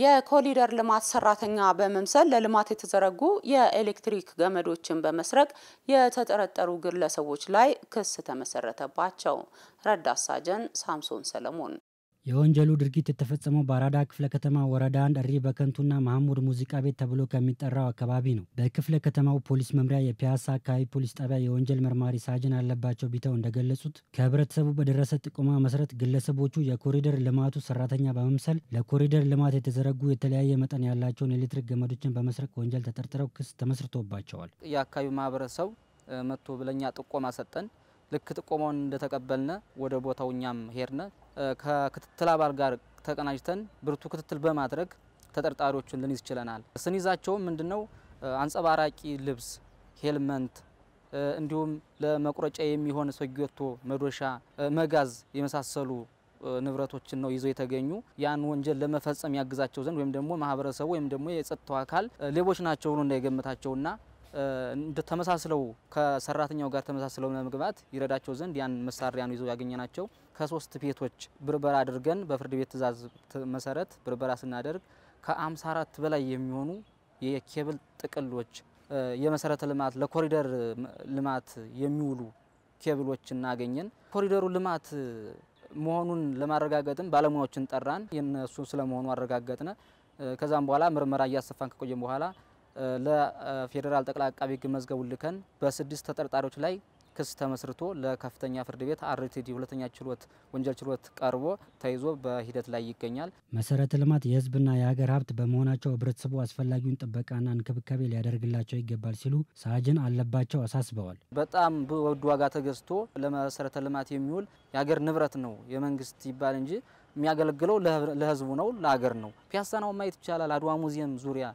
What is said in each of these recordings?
የኮሊደር ልማት ሰራተኛ በመምሰል ለልማት የተዘረጉ የኤሌክትሪክ ገመዶችን በመስረቅ የተጠረጠሩ ግለሰቦች ላይ ክስ ተመሰረተባቸው። ረዳት ሳጅን ሳምሶን ሰለሞን የወንጀሉ ድርጊት የተፈጸመው በአራዳ ክፍለ ከተማ ወረዳ አንድ እሪ በከንቱና መሐሙድ ሙዚቃ ቤት ተብሎ ከሚጠራው አካባቢ ነው። በክፍለ ከተማው ፖሊስ መምሪያ የፒያሳ አካባቢ ፖሊስ ጣቢያ የወንጀል መርማሪ ሳጅን አለባቸው ቢተው እንደገለጹት ከህብረተሰቡ በደረሰ ጥቆማ መሰረት ግለሰቦቹ የኮሪደር ልማቱ ሰራተኛ በመምሰል ለኮሪደር ልማት የተዘረጉ የተለያየ መጠን ያላቸውን የኤሌክትሪክ ገመዶችን በመስረቅ ወንጀል ተጠርጥረው ክስ ተመስርቶባቸዋል። የአካባቢው ማህበረሰብ መጥቶ ብለኛ ጥቆማ ሰጠን። ልክ ጥቆማውን እንደተቀበልነ ወደ ቦታው እኛም ሄድነ ከክትትል አባል ጋር ተቀናጅተን ብርቱ ክትትል በማድረግ ተጠርጣሪዎቹን ልንይዝ ችለናል። ስንይዛቸውም ምንድነው አንጸባራቂ ልብስ፣ ሄልመንት እንዲሁም ለመቁረጫ የሚሆን ሰጊዮቶ፣ መዶሻ፣ መጋዝ የመሳሰሉ ንብረቶችን ነው ይዘው የተገኙ። ያን ወንጀል ለመፈጸም ያግዛቸው ዘንድ ወይም ደግሞ ማህበረሰቡ ወይም ደግሞ የጸጥታው አካል ሌቦች ናቸው ብሎ እንዳይገምታቸውና ተመሳስለው ከሰራተኛው ጋር ተመሳስለው ለመግባት ይረዳቸው ዘንድ ያን መሳሪያን ይዘው ያገኘናቸው ከሶስት ቤቶች ብርበራ አድርገን በፍርድ ቤት ትዕዛዝ መሰረት ብርበራ ስናደርግ ከ54 በላይ የሚሆኑ የኬብል ጥቅሎች፣ የመሰረተ ልማት ለኮሪደር ልማት የሚውሉ ኬብሎች እናገኘን። ኮሪደሩ ልማት መሆኑን ለማረጋገጥም ባለሙያዎችን ጠራን። የነሱ ስለመሆኑ አረጋገጥነ። ከዛም በኋላ ምርመራ እያሰፋን ከቆየም በኋላ ለፌዴራል ጠቅላይ አቃቢ ህግ መዝገቡን ልከን በስድስት ተጠርጣሪዎች ላይ ክስ ተመስርቶ ለከፍተኛ ፍርድ ቤት አርቲዲ ሁለተኛ ችሎት ወንጀል ችሎት ቀርቦ ተይዞ በሂደት ላይ ይገኛል። መሰረተ ልማት የህዝብና የሀገር ሀብት በመሆናቸው ህብረተሰቡ አስፈላጊውን ጥበቃና እንክብካቤ ሊያደርግላቸው ይገባል ሲሉ ሳጅን አለባቸው አሳስበዋል። በጣም በውድ ዋጋ ተገዝቶ ለመሰረተ ልማት የሚውል የሀገር ንብረት ነው። የመንግስት ይባል እንጂ የሚያገለግለው ለህዝቡ ነው፣ ለሀገር ነው። ፒያሳናው ማየት ይቻላል። አድዋ ሙዚየም ዙሪያ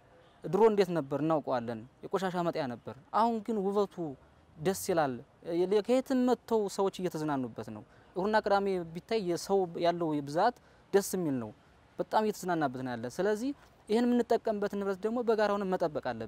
ድሮ እንዴት ነበር እናውቀዋለን፣ የቆሻሻ መጣያ ነበር። አሁን ግን ውበቱ ደስ ይላል። ከየትም መጥተው ሰዎች እየተዝናኑበት ነው። እሁድና ቅዳሜ ቢታይ ሰው ያለው ብዛት ደስ የሚል ነው። በጣም እየተዝናናበት ነው ያለ። ስለዚህ ይህን የምንጠቀምበት ንብረት ደግሞ በጋራ ሆነን መጠበቅ አለብን።